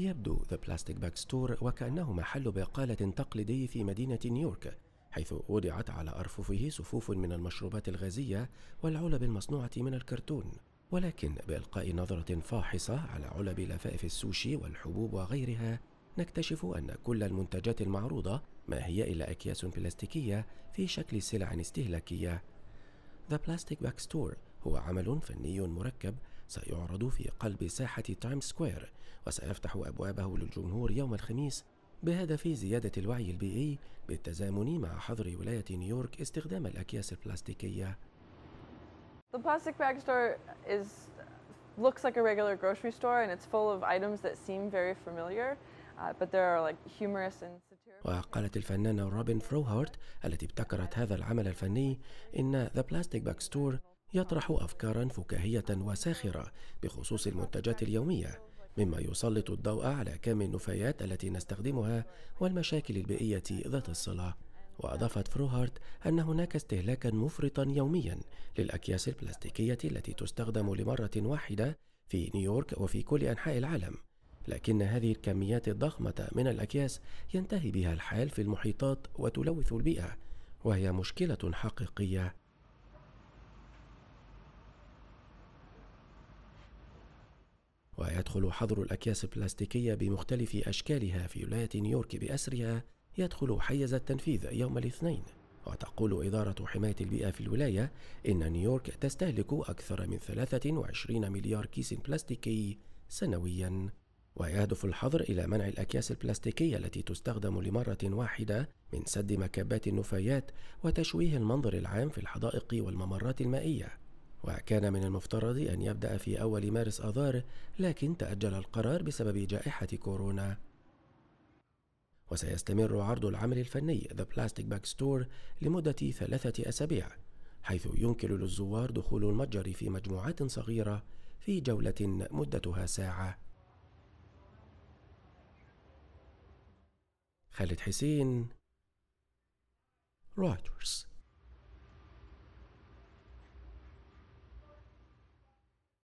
يبدو ذا بلاستيك باك ستور وكأنه محل بقالة تقليدي في مدينة نيويورك حيث وضعت على أرففه صفوف من المشروبات الغازية والعلب المصنوعة من الكرتون ولكن بإلقاء نظرة فاحصة على علب لفائف السوشي والحبوب وغيرها نكتشف أن كل المنتجات المعروضة ما هي إلا أكياس بلاستيكية في شكل سلع استهلاكية The Plastic Back Store هو عمل فني مركب سيعرض في قلب ساحة تايم سكوير وسيفتح أبوابه للجمهور يوم الخميس بهدف زيادة الوعي البيئي بالتزامن مع حظر ولاية نيويورك استخدام الأكياس البلاستيكية. The plastic bag store is looks like a regular grocery store and it's full of items that seem very familiar. Uh, but there are like humorous and وقالت الفنانة روبن فروهارت التي ابتكرت هذا العمل الفني إن The Plastic Bag Store يطرح افكارا فكاهيه وساخره بخصوص المنتجات اليوميه مما يسلط الضوء على كم النفايات التي نستخدمها والمشاكل البيئيه ذات الصله واضافت فروهارت ان هناك استهلاكا مفرطا يوميا للاكياس البلاستيكيه التي تستخدم لمره واحده في نيويورك وفي كل انحاء العالم لكن هذه الكميات الضخمه من الاكياس ينتهي بها الحال في المحيطات وتلوث البيئه وهي مشكله حقيقيه ويدخل حظر الأكياس البلاستيكية بمختلف أشكالها في ولاية نيويورك بأسرها يدخل حيز التنفيذ يوم الاثنين وتقول إدارة حماية البيئة في الولاية إن نيويورك تستهلك أكثر من 23 مليار كيس بلاستيكي سنوياً ويهدف الحظر إلى منع الأكياس البلاستيكية التي تستخدم لمرة واحدة من سد مكبات النفايات وتشويه المنظر العام في الحدائق والممرات المائية وكان من المفترض أن يبدأ في أول مارس آذار لكن تأجل القرار بسبب جائحة كورونا وسيستمر عرض العمل الفني The Plastic Bag Store لمدة ثلاثة أسابيع حيث يمكن للزوار دخول المتجر في مجموعات صغيرة في جولة مدتها ساعة خالد حسين رويترز